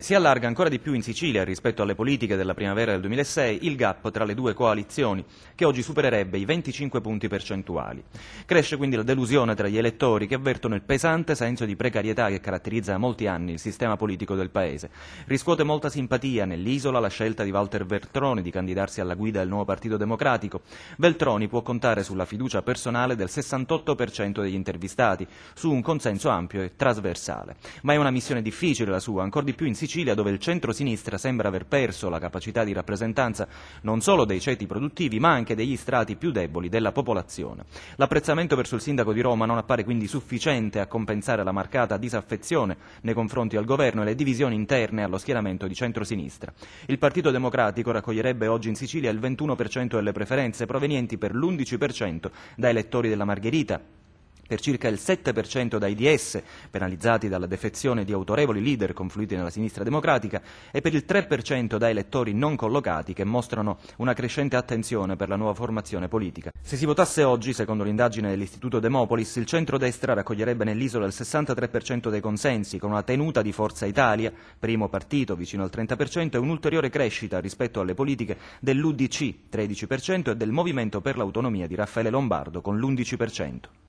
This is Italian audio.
Si allarga ancora di più in Sicilia rispetto alle politiche della primavera del 2006 il gap tra le due coalizioni, che oggi supererebbe i 25 punti percentuali. Cresce quindi la delusione tra gli elettori che avvertono il pesante senso di precarietà che caratterizza da molti anni il sistema politico del Paese. Riscuote molta simpatia nell'isola la scelta di Walter Veltroni di candidarsi alla guida del nuovo Partito Democratico. Veltroni può contare sulla fiducia personale del 68% degli intervistati, su un consenso ampio e trasversale. Ma è una missione difficile la sua, ancora di più in Sicilia Sicilia dove il centro-sinistra sembra aver perso la capacità di rappresentanza non solo dei ceti produttivi ma anche degli strati più deboli della popolazione. L'apprezzamento verso il sindaco di Roma non appare quindi sufficiente a compensare la marcata disaffezione nei confronti al governo e le divisioni interne allo schieramento di centro-sinistra. Il Partito Democratico raccoglierebbe oggi in Sicilia il 21% delle preferenze provenienti per l'11% da elettori della Margherita, per circa il 7% dai DS, penalizzati dalla defezione di autorevoli leader confluiti nella sinistra democratica, e per il 3% da elettori non collocati che mostrano una crescente attenzione per la nuova formazione politica. Se si votasse oggi, secondo l'indagine dell'Istituto Demopolis, il centrodestra raccoglierebbe nell'isola il 63% dei consensi, con una tenuta di Forza Italia, primo partito vicino al 30%, e un'ulteriore crescita rispetto alle politiche dell'UDC, 13%, e del Movimento per l'Autonomia di Raffaele Lombardo, con l'11%.